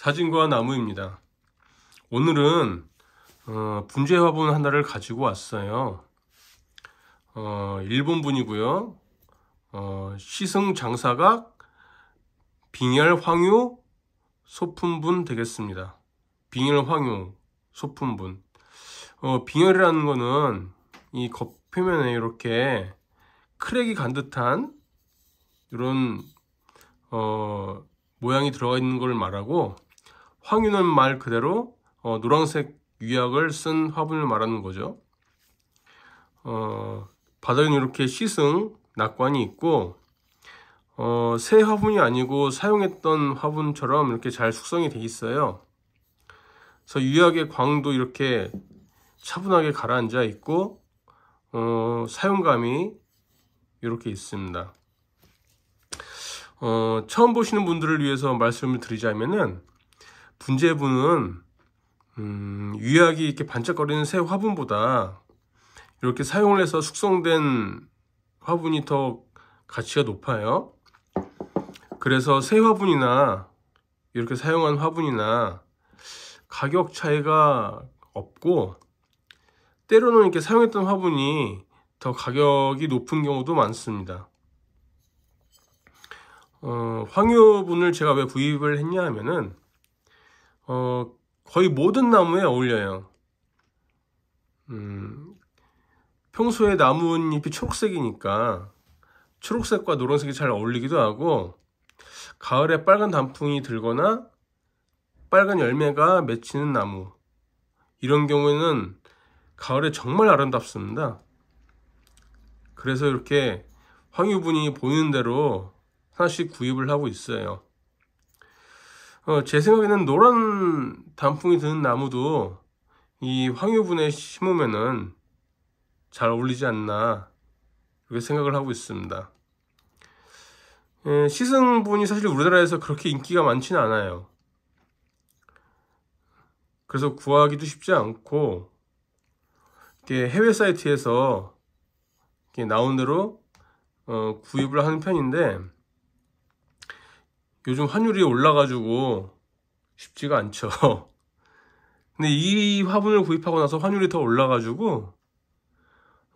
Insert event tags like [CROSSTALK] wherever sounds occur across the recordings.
사진과 나무입니다. 오늘은 어, 분재 화분 하나를 가지고 왔어요. 어, 일본 분이고요. 어, 시승 장사각 빙혈 황유 소품분 되겠습니다. 빙혈 황유 소품분. 어, 빙혈이라는 거는 이 겉 표면에 이렇게 크랙이 간 듯한 이런 어, 모양이 들어가 있는 걸 말하고 황유는 말 그대로 어, 노란색 유약을쓴 화분을 말하는 거죠. 어, 바닥에는 이렇게 시승 낙관이 있고 어, 새 화분이 아니고 사용했던 화분처럼 이렇게 잘 숙성이 돼 있어요. 그래서 유약의 광도 이렇게 차분하게 가라앉아 있고 어, 사용감이 이렇게 있습니다. 어, 처음 보시는 분들을 위해서 말씀을 드리자면은 분재분은 음, 유약이 이렇게 반짝거리는 새 화분보다 이렇게 사용을 해서 숙성된 화분이 더 가치가 높아요. 그래서 새 화분이나 이렇게 사용한 화분이나 가격 차이가 없고 때로는 이렇게 사용했던 화분이 더 가격이 높은 경우도 많습니다. 어, 황유분을 제가 왜 구입을 했냐 하면은 어, 거의 모든 나무에 어울려요. 음, 평소에 나뭇잎이 초록색이니까 초록색과 노란색이 잘 어울리기도 하고 가을에 빨간 단풍이 들거나 빨간 열매가 맺히는 나무 이런 경우에는 가을에 정말 아름답습니다. 그래서 이렇게 황유분이 보이는 대로 하나씩 구입을 하고 있어요. 어, 제 생각에는 노란 단풍이 드는 나무도 이 황유분에 심으면은 잘 어울리지 않나 이렇게 생각을 하고 있습니다. 예, 시승분이 사실 우리나라에서 그렇게 인기가 많지는 않아요. 그래서 구하기도 쉽지 않고 해외 사이트에서 나온 대로 어, 구입을 하는 편인데 요즘 환율이 올라가지고 쉽지가 않죠. [LAUGHS] 근데 이 화분을 구입하고 나서 환율이 더 올라가지고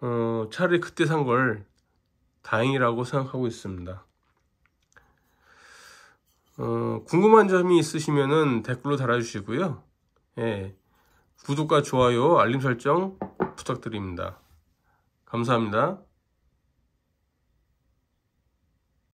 어, 차라리 그때 산 걸 다행이라고 생각하고 있습니다. 어, 궁금한 점이 있으시면 댓글로 달아주시고요. 예, 구독과 좋아요, 알림 설정 부탁드립니다. 감사합니다.